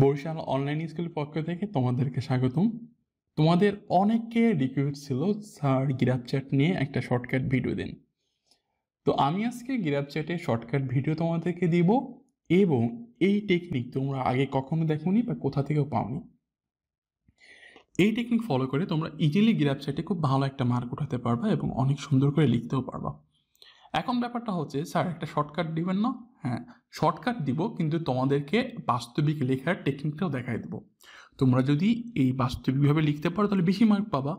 Barishal online স্কুলের পক্ষ থেকে তোমাদেরকে স্বাগতম তোমাদের অনেকে রিকোয়েস্ট ছিল স্যার গিরাপ চ্যাট নিয়ে একটা শর্টকাট ভিডিও দিন তো আমি আজকে গিরাপ চ্যাটে শর্টকাট ভিডিও তোমাদেরকে দিব এবং এই টেকনিক তোমরা আগে কখনো দেখোনি বা কোথা থেকেও পাওনি এই টেকনিক ফলো করে তোমরা ইজিলি গিরাপ চ্যাটে খুব ভালো একটা মার্ক উঠাতে পারবা এবং অনেক সুন্দর করে লিখতেও পারবা এখন ব্যাপারটা হচ্ছে স্যার একটা শর্টকাট দিবেন না হ্যাঁ শর্টকাট দিব কিন্তু তোমাদেরকে বাস্তবিক লেখার টেকনিকটাও দেখাই দেবো তোমরা যদি এই বাস্তবিকভাবে লিখতে পারো তাহলে বেশি মার্ক পাবা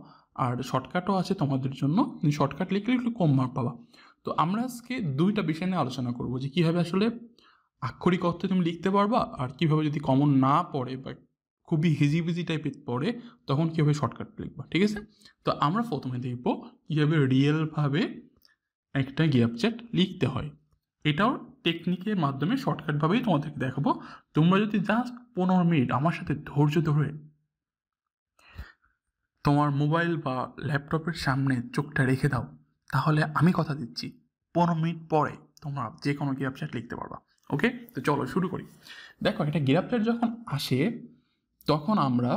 আর শর্টকাটও আছে তোমাদের জন্য শর্টকাট লিখলে একটু কম মার্ক পাবা তো আমরা আজকে দুইটা বিষয় নিয়ে আলোচনা করবো যে কীভাবে আসলে আক্ষরিক অর্থে তুমি লিখতে পারবা আর কীভাবে যদি কমন না পড়ে বা খুবই হিজিবিজি টাইপের পড়ে তখন কীভাবে শর্টকাট লিখবা ঠিক আছে তো আমরা প্রথমে দেখবো কীভাবে রিয়েলভাবে একটা গ্যাপচ্যাট লিখতে হয় এটাও টেকনিকের মাধ্যমে শর্টকাটভাবেই তোমাদেরকে দেখাবো তোমরা যদি জাস্ট পনেরো মিনিট আমার সাথে ধৈর্য ধরে তোমার মোবাইল বা ল্যাপটপের সামনে চোখটা রেখে দাও তাহলে আমি কথা দিচ্ছি পনেরো মিনিট পরে তোমরা যে কোনো গিরাপ লিখতে পারবা ওকে তো চলো শুরু করি দেখো একটা গিরাপ যখন আসে তখন আমরা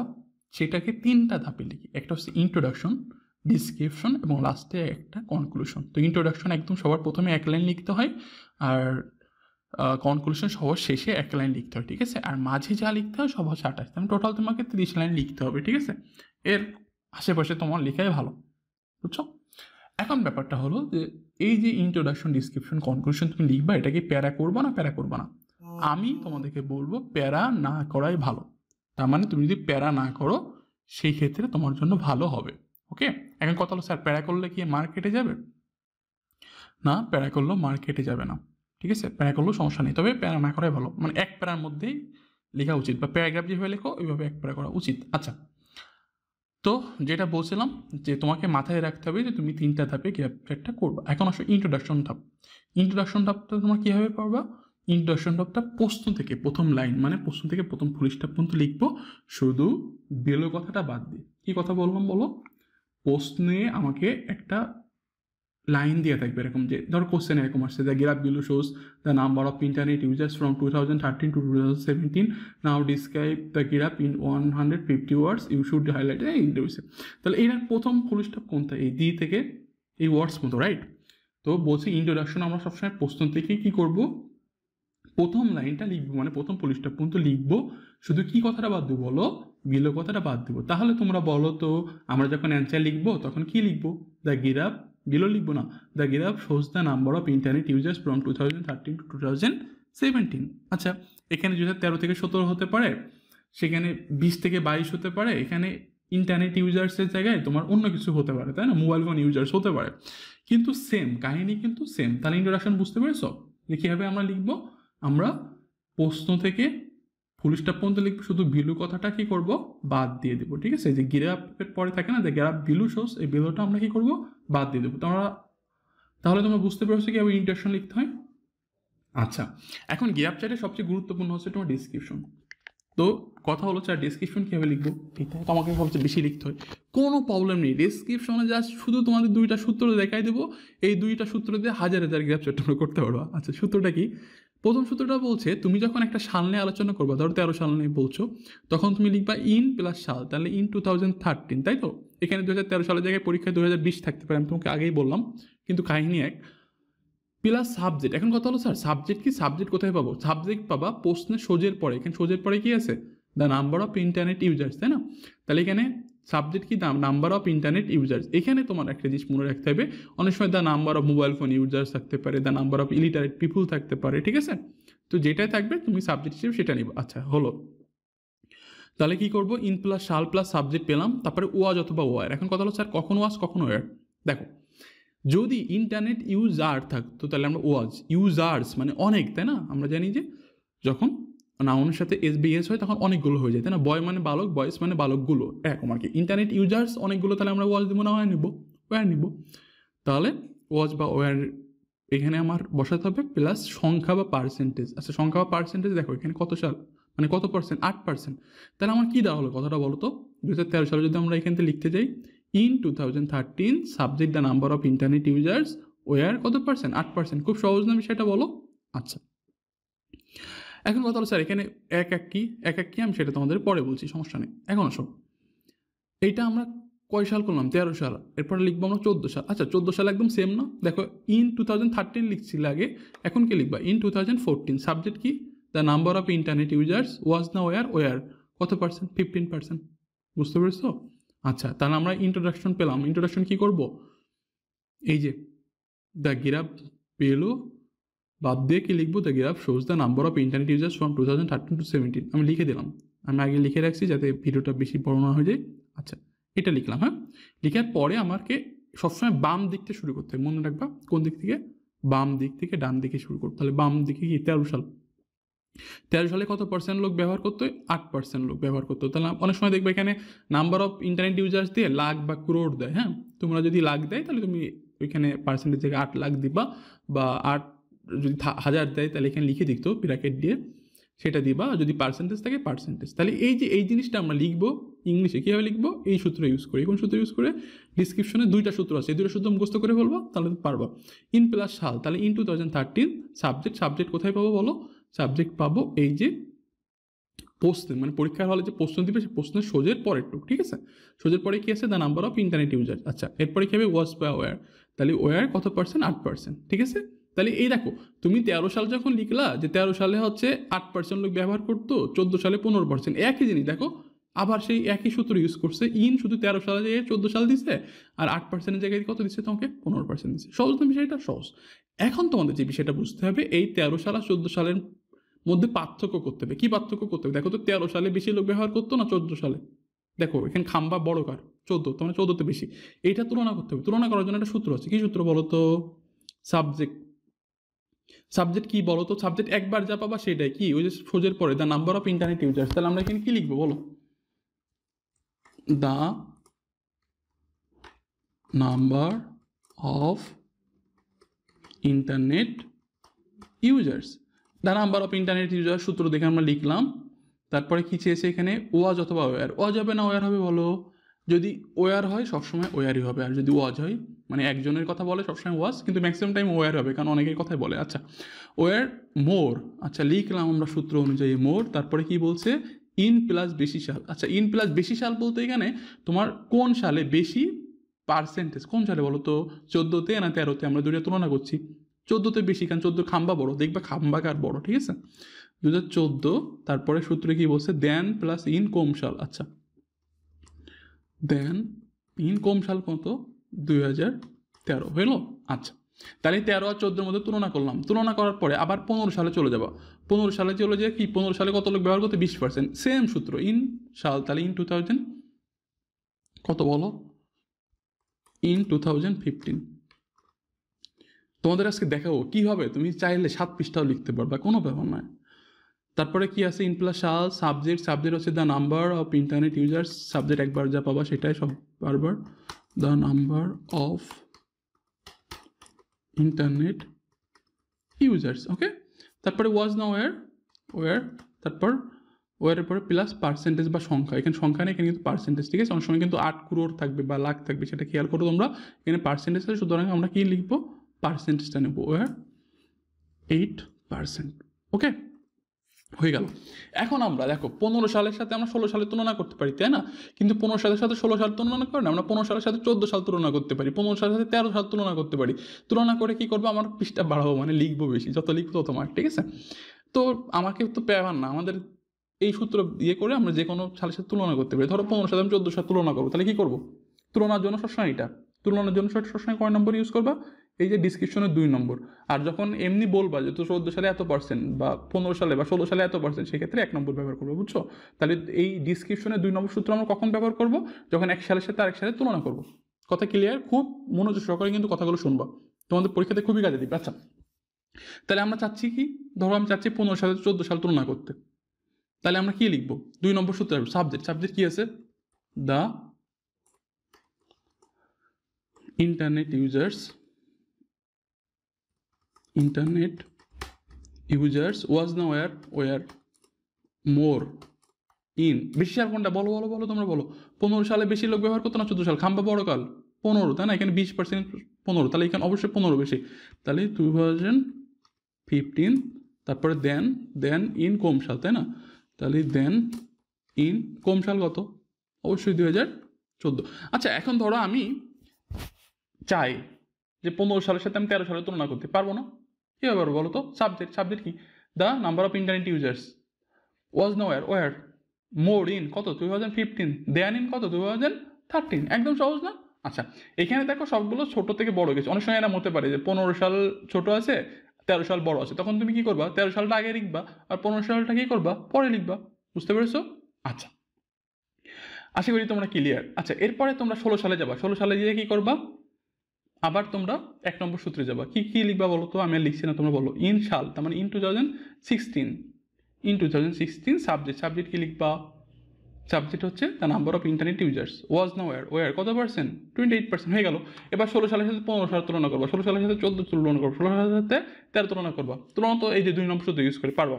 সেটাকে তিনটা ধাপে লিখি একটা হচ্ছে ইন্ট্রোডাকশন ডিসক্রিপশন এবং লাস্টে একটা কনক্লুশন তো ইন্ট্রোডাকশন একদম সবার প্রথমে এক লাইন লিখতে হয় আর কনক্লুশন সহ শেষে একটা লাইন লিখতে হবে ঠিক আছে আর মাঝে যা লিখতে হবে সব হচ্ছে আঠাশ তাহলে টোটাল তোমাকে তিরিশ লাইন লিখতে হবে ঠিক আছে এর আশেপাশে তোমার লেখাই ভালো বুঝছো এখন ব্যাপারটা হলো যে এই যে ইন্ট্রোডাকশন ডিসক্রিপশন কনক্লুশন তুমি লিখবা এটা কি প্যারা করবো না প্যারা করবো না আমি তোমাদেরকে বলবো প্যারা না করাই ভালো তার মানে তুমি যদি প্যারা না করো সেই ক্ষেত্রে তোমার জন্য ভালো হবে ওকে এখন কথা হলো স্যার প্যারা করলে কি মার্কেটে যাবে না প্যারা করলেও মার্কেটে যাবে না ঠিক আছে প্যারা করলেও সমস্যা নেই তবে প্যারা না করাই ভালো মানে এক প্যারার মধ্যেই লেখা উচিত বা প্যারাগ্রাফ যেভাবে লেখো ওইভাবে এক প্যারা করা উচিত আচ্ছা তো যেটা বলছিলাম যে তোমাকে মাথায় রাখতে হবে যে তুমি তিনটা ধাপে একটা করবে এখন আসো ইন্ট্রোডাকশন ধাপ ইন্ট্রোডাকশন ধাপটা তোমার কীভাবে পড়বা ইন্ট্রোডাকশন ধাপটা প্রশ্ন থেকে প্রথম লাইন মানে প্রশ্ন থেকে প্রথম ফুলিশটা পর্যন্ত লিখবো শুধু বেলো কথাটা বাদ দিয়ে কী কথা বললাম বলো প্রশ্নে আমাকে একটা লাইন দিয়ে থাকবে এরকম যে ধরো কোশ্চেন এরকম আসছে the graph below shows the number of internet users from two thousand thirteen to two thousand seventeen now describe the graph in one hundred fifty words you should highlight তাহলে এটার প্রথম ফুল স্টপ কোনটা এই দি থেকে এই ওয়ার্ডস মতো right তো বলছি ইন্ট্রোডাকশন আমরা সবসময় প্রশ্ন থেকে কী করবো প্রথম লাইনটা লিখবো মানে প্রথম পুলিশটা পর্যন্ত লিখবো শুধু কি কথাটা বাদ দেবো বলো বিলো কথাটা বাদ দেবো তাহলে তোমরা বলো তো আমরা যখন অ্যান্সার লিখবো তখন কি লিখবো দ্য গিরাপ বিলো লিখবো না the up shows the number of internet users from two thousand thirteen to two thousand seventeen আচ্ছা এখানে দু হাজার তেরো থেকে সতেরো হতে পারে সেখানে বিশ থেকে বাইশ হতে পারে এখানে ইন্টারনেট ইউজার্সের জায়গায় তোমার অন্য কিছু হতে পারে তাই না মোবাইল ফোন ইউজার্স হতে পারে কিন্তু সেম কাহিনী কিন্তু সেম তাহলে ইন্ট্রোডাকশন বুঝতে পেরেছ যে কীভাবে আমরা লিখবো আমরা প্রশ্ন থেকে পুলিশটা পর্যন্ত লিখবে শুধু বিলু কথাটা কি করব বাদ দিয়ে দেবো ঠিক আছে যে গিরাপের পরে থাকে না যে গ্যারাপ বিলু শোস এই বিলুটা আমরা কি করব বাদ দিয়ে দেবো তোমরা তাহলে তোমরা বুঝতে পেরেছো কি আমি ইন্টারশন লিখতে হয় আচ্ছা এখন গিরাপ চার্টে সবচেয়ে গুরুত্বপূর্ণ হচ্ছে তোমার ডিসক্রিপশন তো কথা হলো চার ডিসক্রিপশন কীভাবে লিখবো ঠিক আছে তোমাকে সবচেয়ে বেশি লিখতে হয় কোনো প্রবলেম নেই ডিসক্রিপশনে জাস্ট শুধু তোমাদের দুইটা সূত্র দেখাই দেবো এই দুইটা সূত্র দিয়ে হাজার হাজার গ্যাপ চার্ট করতে পারবো আচ্ছা সূত্রটা কি প্রথম সূত্রটা বলছে তুমি যখন একটা সাল নিয়ে আলোচনা করবা ধরো তেরো সাল নিয়ে বলছো তখন তুমি লিখবা ইন প্লাস সাল তাহলে ইন টু থাউজেন্ড থার্টিন তাই তো এখানে দু হাজার তেরো সালের জায়গায় পরীক্ষায় দু হাজার বিশ থাকতে পারে আমি তোমাকে আগেই বললাম কিন্তু কাহিনী এক প্লাস সাবজেক্ট এখন কথা হলো স্যার সাবজেক্ট কি সাবজেক্ট কোথায় পাবো সাবজেক্ট পাবা প্রশ্নের সোজের পরে এখানে সোজের পরে কি আছে the number of internet users তাই না তাহলে এখানে সাবজেক্ট কি নাম্বার অফ ইন্টারনেট ইউজার্স এখানে তোমার একটা জিনিস মনে রাখতে হবে অনেক সময় the number of mobile phone users থাকতে পারে the number of illiterate people থাকতে পারে ঠিক আছে তো যেটাই থাকবে তুমি সাবজেক্ট হিসেবে সেটা নিবো আচ্ছা হলো তাহলে কী করবো ইন প্লাস শাল প্লাস সাবজেক্ট পেলাম তারপরে ওয়াজ অথবা ওয়ার এখন কথা হলো স্যার কখন ওয়াজ কখন ওয়ার দেখো যদি ইন্টারনেট ইউজার থাকতো তাহলে আমরা ওয়াজ ইউজার্স মানে অনেক তাই না আমরা জানি যে যখন নাউনের সাথে এস বিএস হয় তখন অনেকগুলো হয়ে যায় তাই না বয় মানে বালক বয়স মানে বালকগুলো এরকম আর কি ইন্টারনেট ইউজার্স অনেকগুলো তাহলে আমরা ওয়াজ দিব না ওয়ার নিব ওয়ার নিব তাহলে ওয়াজ বা ওয়ার এখানে আমার বসাতে হবে প্লাস সংখ্যা বা পার্সেন্টেজ আচ্ছা সংখ্যা বা পার্সেন্টেজ দেখো এখানে কত সাল মানে কত পার্সেন্ট আট পার্সেন্ট তাহলে আমার কী দেওয়া হলো কথাটা বলো তো দু হাজার তেরো সালে যদি আমরা এখান থেকে লিখতে যাই in two thousand thirteen subject the number of internet users were কত পার্সেন্ট আট পার্সেন্ট খুব সহজ না বিষয়টা বলো আচ্ছা এখন কথা হলো স্যার এখানে এক এক কি এক এক কি আমি সেটা তোমাদের পরে বলছি সমস্যা নেই এখন আসো এইটা আমরা কয় সাল করলাম তেরো সাল এরপরে লিখবো আমরা চোদ্দো সাল আচ্ছা চোদ্দো সাল একদম সেম না দেখো ইন টু থাউজেন্ড থার্টিন লিখছিল আগে এখন কি লিখবা in two thousand fourteen subject কি the number of internet users was না ওয়ার ওয়ার কত পার্সেন্ট ফিফটিন পার্সেন্ট বুঝতে পেরেছো আচ্ছা তাহলে আমরা ইন্ট্রোডাকশন পেলাম ইন্ট্রোডাকশন কি করব এই যে দ্য গিরাপ পেলো বাদ দিয়ে কি লিখবো the graph shows the number of internet users from two thousand thirteen to seventeen আমি লিখে দিলাম আমি আগে লিখে রাখছি যাতে ভিডিওটা বেশি বড় না হয়ে যায় আচ্ছা এটা লিখলাম হ্যাঁ লিখার পরে আমাকে সবসময় বাম দিকতে শুরু করতে হবে মনে রাখবা কোন দিক থেকে বাম দিক থেকে ডান দিকে শুরু করতে তাহলে বাম দিকে কি তেরো সাল তেরো সালে কত পার্সেন্ট লোক ব্যবহার করতো আট পার্সেন্ট লোক ব্যবহার করতো তাহলে অনেক সময় দেখবে এখানে নাম্বার অফ ইন্টারনেট ইউজার্স দিয়ে লাখ বা ক্রোড় দেয় হ্যাঁ তোমরা যদি লাখ দেয় তাহলে তুমি ওইখানে পার্সেন্টেজ থেকে আট লাখ দিবা বা আট যদি হাজার দেয় তাহলে এখানে লিখে দিত ব্র্যাকেট দিয়ে সেটা দিবা যদি পার্সেন্টেজ থাকে পার্সেন্টেজ তাহলে এই যে এই জিনিসটা আমরা লিখবো ইংলিশে কীভাবে লিখবো এই সূত্র ইউজ করে কোন সূত্র ইউজ করে ডিসক্রিপশনে দুইটা সূত্র আছে এই দুটো সূত্র মুখস্থ করে বলবো তাহলে পারবো ইন প্লাস সাল তাহলে in two thousand thirteen subject subject কোথায় পাবো বলো সাবজেক্ট পাবো এই যে প্রশ্ন মানে পরীক্ষার হলে যে প্রশ্ন দিবে সে প্রশ্নের সোজের পরের টুক ঠিক আছে সোজের পরে কী আছে the number of internet user আচ্ছা এরপরে কী হবে ওয়াজ বা ওয়ার তাহলে ওয়ার কত পার্সেন্ট আট পার্সেন্ট ঠিক আছে তাহলে এই দেখো তুমি তেরো সাল যখন লিখলা যে তেরো সালে হচ্ছে আট পার্সেন্ট লোক ব্যবহার করতো চোদ্দো সালে পনেরো পার্সেন্ট একই জিনিস দেখো আবার সেই একই সূত্র ইউজ করছে ইন শুধু তেরো সালে জায়গায় চোদ্দো সাল দিছে আর আট পার্সেন্টের জায়গায় কত দিচ্ছে তোমাকে পনেরো পার্সেন্ট দিচ্ছে সহজ তো বিষয়টা সহজ এখন তোমাদের যে বিষয়টা বুঝতে হবে এই তেরো সাল আর চোদ্দো সালের মধ্যে পার্থক্য করতে হবে কী পার্থক্য করতে হবে দেখো তো তেরো সালে বেশি লোক ব্যবহার করতো না চোদ্দো সালে দেখো এখানে খাম্বা বড় কার চোদ্দো তোমার মানে চোদ্দোতে বেশি এইটা তুলনা করতে হবে তুলনা করার জন্য একটা সূত্র আছে কী সূত্র বলো তো সাবজেক্ট সাবজেক্ট কি বলো তো সাবজেক্ট একবার যা পাবা সেটাই কি ওই যে সোজের পরে the number of internet users তাহলে আমরা এখানে কি লিখবো বলো the number of internet users the number of internet user সূত্র দেখে আমরা লিখলাম তারপরে কি চেয়েছে এখানে ওয়াজ অথবা ওয়ার ওয়াজ হবে না ওয়ার হবে বলো যদি ওয়ার হয় সবসময় ওয়ারই হবে আর যদি ওয়াজ হয় মানে একজনের কথা বলে সবসময় ওয়াজ কিন্তু ম্যাক্সিমাম টাইম ওয়ার হবে কারণ অনেকের কথাই বলে আচ্ছা ওয়ার মোর আচ্ছা লিখলাম আমরা সূত্র অনুযায়ী মোর তারপরে কি বলছে ইন প্লাস বেশি সাল আচ্ছা ইন প্লাস বেশি সাল বলতে এখানে তোমার কোন সালে বেশি পার্সেন্টেজ কোন সালে বলো তো চোদ্দোতে না তেরোতে আমরা দুটো তুলনা করছি চোদ্দোতে বেশি কারণ চোদ্দো খাম্বা বড় দেখবে খাম্বা কার বড় ঠিক আছে দু হাজার চোদ্দো তারপরে সূত্রে কি বলছে দেন প্লাস ইন কম সাল আচ্ছা দেন ইন কম সাল কত দুই হাজার তেরো আচ্ছা তাহলে তেরো আর চোদ্দোর মধ্যে তুলনা করলাম তুলনা করার পরে আবার পনেরো সালে চলে যাবো পনেরো সালে চলে যায় কি পনেরো সালে কত লোক ব্যবহার করতে বিশ পার্সেন্ট সেম সূত্র ইন সাল তাহলে ইন টু থাউজেন্ড কত বলো ইন টু থাউজেন্ড ফিফটিন তোমাদের আজকে দেখাবো হবে তুমি চাইলে সাত পৃষ্ঠাও লিখতে পারবা কোনো ব্যাপার নয় তারপরে কি আছে ইন প্লাস সাল সাবজেক্ট সাবজেক্ট হচ্ছে the number of internet user subject একবার যা পাবা সেটাই সব বারবার the number of internet users okay তারপরে ওয়াজ না ওয়ার ওয়ার তারপর ওয়ারের পরে প্লাস পার্সেন্টেজ বা সংখ্যা এখানে সংখ্যা নেই এখানে কিন্তু পার্সেন্টেজ ঠিক আছে অনেক সময় কিন্তু আট ক্রোর থাকবে বা লাখ থাকবে সেটা খেয়াল করো তোমরা এখানে পার্সেন্টেজ আছে সুতরাং আমরা কী লিখবো পার্সেন্টেজটা নেব ওয়ার এইট পার্সেন্ট ওকে হয়ে গেল এখন আমরা দেখো পনেরো সালের সাথে আমরা ষোলো সালের তুলনা করতে পারি তাই না কিন্তু পনেরো সালের সাথে ষোলো সাল তুলনা করে না আমরা পনেরো সালের সাথে চোদ্দো সাল তুলনা করতে পারি পনেরো সালের সাথে তেরো সাল তুলনা করতে পারি তুলনা করে কি করবো আমার পৃষ্ঠা বাড়াবো মানে লিখবো বেশি যত লিখবো তত মার্ক ঠিক আছে তো আমাকে তো পেভার না আমাদের এই সূত্র ইয়ে করে আমরা যে কোনো সালের সাথে তুলনা করতে পারি ধরো পনেরো সালে আমি চোদ্দো সাল তুলনা করবো তাহলে কী করবো তুলনার জন্য সবসময় এটা তুলনার জন্য সবসময় কয় নম্বর ইউজ করবা এই যে ডিসক্রিপশনের দুই নম্বর আর যখন এমনি বলবা যে তো চোদ্দো সালে এত পার্সেন্ট বা পনেরো সালে বা ষোলো সালে এত পার্সেন্ট সেক্ষেত্রে এক নম্বর ব্যবহার করবো বুঝছো তাহলে এই ডিসক্রিপশনের দুই নম্বর সূত্র আমরা কখন ব্যবহার করবো যখন এক সালের সাথে আরেক সালে তুলনা করবো কথা ক্লিয়ার খুব মনোযোগ সহকারে কিন্তু কথাগুলো শুনবা তোমাদের পরীক্ষাতে খুবই কাজে দিবে আচ্ছা তাহলে আমরা চাচ্ছি কি ধরো আমি চাচ্ছি পনেরো সালে চোদ্দো সাল তুলনা করতে তাহলে আমরা কি লিখবো দুই নম্বর সূত্র সাবজেক্ট সাবজেক্ট কি আছে the internet users internet users was now where were more in বেশি আর কোনটা বলো বলো বলো তোমরা বলো পনেরো সালে বেশি লোক ব্যবহার করতো না চোদ্দো সাল খাম্বা বড় কাল পনেরো তাই না এখানে বিশ পার্সেন্ট পনেরো তাহলে এখানে অবশ্যই পনেরো বেশি তাহলে টু থাউজেন্ড ফিফটিন তারপরে দেন দেন ইন কম সাল তাই না তাহলে দেন ইন কম সাল কত অবশ্যই দুই হাজার চোদ্দো আচ্ছা এখন ধরো আমি চাই যে পনেরো সালের সাথে আমি তেরো সালের তুলনা করতে পারবো না কি হবে বলো তো সাবজেক্ট সাবজেক্ট কি the number of internet users was no were were more in কত two thousand fifteen than in কত টু থাউজেন্ড থার্টিন একদম সহজ না আচ্ছা এখানে দেখো সবগুলো ছোট থেকে বড় গেছে অনেক সময় এরম হতে পারে যে পনেরো সাল ছোট আছে তেরো সাল বড় আছে তখন তুমি কি করবা তেরো সালটা আগে লিখবা আর পনেরো সালটা কি করবা পরে লিখবা বুঝতে পেরেছো আচ্ছা আশা করি তোমরা ক্লিয়ার আচ্ছা এরপরে তোমরা ষোলো সালে যাবা ষোলো সালে গিয়ে কি করবা আবার তোমরা এক নম্বর সূত্রে যাবা কি কি লিখবা বলো তো আমি লিখছি না তোমরা বলো ইন সাল তার মানে in two thousand sixteen in two thousand sixteen subject subject কী লিখবা সাবজেক্ট হচ্ছে the number of internet users was না ওয়ার ওয়ার কত পার্সেন্ট টোয়েন্টি এইট পার্সেন্ট হয়ে গেল এবার ষোলো সালের সাথে পনেরো সালের তুলনা করবো ষোলো সালের সাথে চোদ্দো তুলনা করবো ষোলো সালের সাথে তেরো তুলনা করবা তুলনা তো এই যে দুই নম্বর সূত্র ইউজ করে পারবা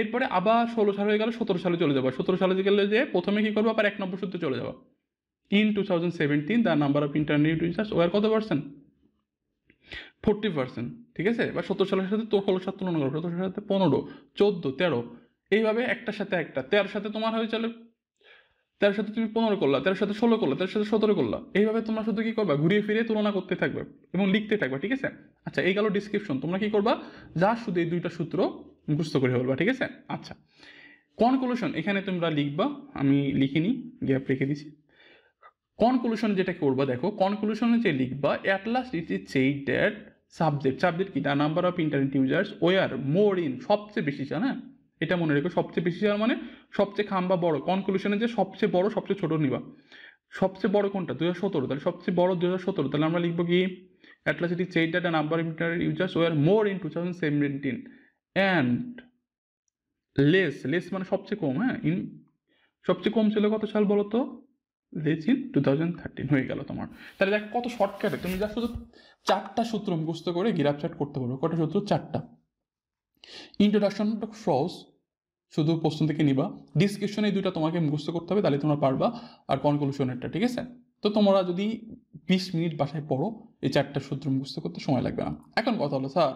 এরপরে আবার ষোলো সাল হয়ে গেল সতেরো সালে চলে যাবো সতেরো সালে গেলে যে প্রথমে কী করবো আবার এক নম্বর সূত্রে চলে যাবা in two thousand seventeen the number of internet users were কত পার্সেন্ট ফোরটি পার্সেন্ট ঠিক আছে বা সত্তর সালের সাথে তো ষোলো সাথে তুলনা করো সত্তর সালের সাথে পনেরো চোদ্দো তেরো এইভাবে একটার সাথে একটা তেরোর সাথে তোমার হয়ে চলে তেরো সাথে তুমি পনেরো করলা তেরো সাথে ষোলো করলা তেরো সাথে সতেরো করলা এইভাবে তোমরা শুধু কী করবা ঘুরিয়ে ফিরে তুলনা করতে থাকবে এবং লিখতে থাকবে ঠিক আছে আচ্ছা এই গেল ডিসক্রিপশন তোমরা কী করবা যা শুধু এই দুইটা সূত্র মুখস্থ করে বলবা ঠিক আছে আচ্ছা কনক্লুশন এখানে তোমরা লিখবা আমি লিখিনি গ্যাপ রেখে দিছি কনক্লুশন যেটা করবো দেখো কনক্লুশনে যে লিখবা অ্যাট লাস্ট ইট ইজ সেই ড্যাট সাবজেক্ট সাবজেক্ট কি the number of internet users were more in সবচেয়ে বেশি চান হ্যাঁ এটা মনে রেখো সবচেয়ে বেশি চান মানে সবচেয়ে খাম বা বড় কনক্লুশনে যে সবচেয়ে বড় সবচেয়ে ছোট নিবা সবচেয়ে বড় কোনটা দু হাজার সতেরো তাহলে সবচেয়ে বড় দু হাজার সতেরো তাহলে আমরা লিখবো কি অ্যাট লাস্ট ইট ইজ সেই that number of internet users were more in two thousand seventeen and less less মানে সবচেয়ে কম হ্যাঁ ইন সবচেয়ে কম ছিল কত সাল বলো তো রেজিন টু থাউজেন্ড থার্টিন হয়ে গেল তোমার তাহলে দেখ কত শর্টকাটে তুমি যা শুধু চারটা সূত্র মুখস্থ করে গিরাপ চাট করতে পারবে কটা সূত্র চারটা ইন্ট্রোডাকশন অফ শুধু প্রশ্ন থেকে নিবা ডিসক্রিপশন এই দুটো তোমাকে মুখস্থ করতে হবে তাহলে তোমরা পারবা আর কনক্লুশনেরটা ঠিক আছে তো তোমরা যদি বিশ মিনিট বাসায় পড়ো এই চারটা সূত্র মুখস্থ করতে সময় লাগবে না এখন কথা হলো স্যার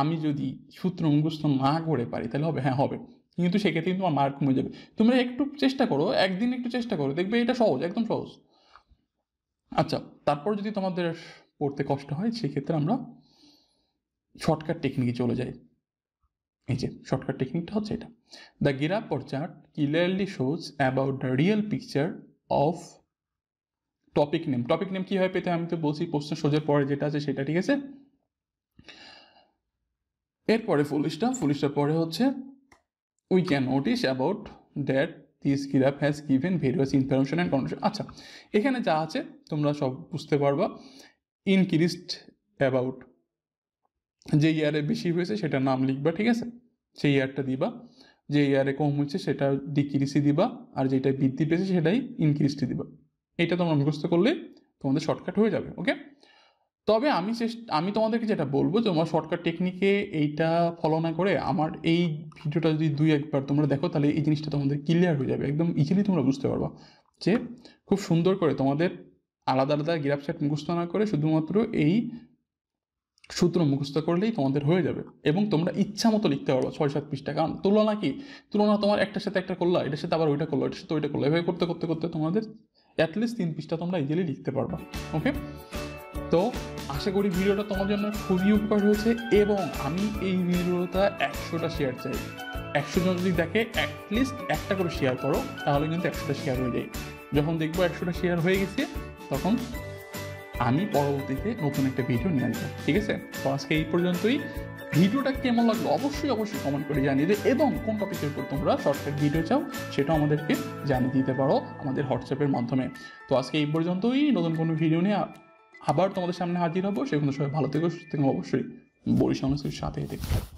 আমি যদি সূত্র মুখস্থ না করে পারি তাহলে হবে হ্যাঁ হবে কিন্তু সেক্ষেত্রে তোমার মার্ক কমে যাবে তোমরা একটু চেষ্টা করো একদিন একটু চেষ্টা করো দেখবে এটা সহজ একদম সহজ আচ্ছা তারপর যদি তোমাদের পড়তে কষ্ট হয় সেক্ষেত্রে আমরা শর্টকাট টেকনিকে চলে যাই এই যে শর্টকাট টেকনিকটা হচ্ছে এটা the graph or chart clearly shows about the real picture of topic name topic name কীভাবে পেতে আমি তো বলছি প্রশ্ন সোজের পরে যেটা আছে সেটা ঠিক আছে এরপরে ফুলিশটা স্টাফ পরে হচ্ছে we can notice about that this graph has given various information and condition আচ্ছা এখানে যা আছে তোমরা সব বুঝতে পারবা ইনক্রিজড অ্যাবাউট যে ইয়ারে বেশি হয়েছে সেটা নাম লিখবা ঠিক আছে সেই ইয়ারটা দিবা যে ইয়ারে কম হয়েছে সেটা ডিক্রিসি দিবা আর যেটা বৃদ্ধি পেয়েছে সেটাই ইনক্রিজটি দিবা এটা তোমরা মুখস্থ করলে তোমাদের শর্টকাট হয়ে যাবে ওকে তবে আমি আমি তোমাদেরকে যেটা বলবো তোমার শর্টকাট টেকনিকে এইটা ফলো না করে আমার এই ভিডিওটা যদি দুই একবার তোমরা দেখো তাহলে এই জিনিসটা তোমাদের ক্লিয়ার হয়ে যাবে একদম ইজিলি তোমরা বুঝতে পারবা যে খুব সুন্দর করে তোমাদের আলাদা আলাদা গ্রাফ সেট মুখস্থ না করে শুধুমাত্র এই সূত্র মুখস্থ করলেই তোমাদের হয়ে যাবে এবং তোমরা ইচ্ছা মতো লিখতে পারবো ছয় সাত পৃষ্ঠা কারণ তুলনা কি তুলনা তোমার একটার সাথে একটা করলা এটার সাথে আবার ওইটা করলো এটার সাথে ওইটা করলো এভাবে করতে করতে করতে তোমাদের অ্যাটলিস্ট তিন পৃষ্ঠা তোমরা ইজিলি লিখতে পারবা ওকে তো আশা করি ভিডিওটা তোমার জন্য খুবই উপকার হয়েছে এবং আমি এই ভিডিওটা একশোটা শেয়ার চাই একশো জন যদি দেখে অ্যাটলিস্ট একটা করে শেয়ার করো তাহলে কিন্তু একশোটা শেয়ার হয়ে যায় যখন দেখবো একশোটা শেয়ার হয়ে গেছে তখন আমি পরবর্তীতে নতুন একটা ভিডিও নিয়ে আনবো ঠিক আছে তো আজকে এই পর্যন্তই ভিডিওটা কেমন লাগলো অবশ্যই অবশ্যই কমেন্ট করে জানিয়ে দেবে এবং কোন টপিকের উপর তোমরা শর্টকাট ভিডিও চাও সেটাও আমাদেরকে জানিয়ে দিতে পারো আমাদের হোয়াটসঅ্যাপের মাধ্যমে তো আজকে এই পর্যন্তই নতুন কোনো ভিডিও নিয়ে আবার তোমাদের সামনে হাজির হবো সেগুলো সবাই ভালো থেকো সুস্থ থেকে অবশ্যই বরিশাল সাথে থেকে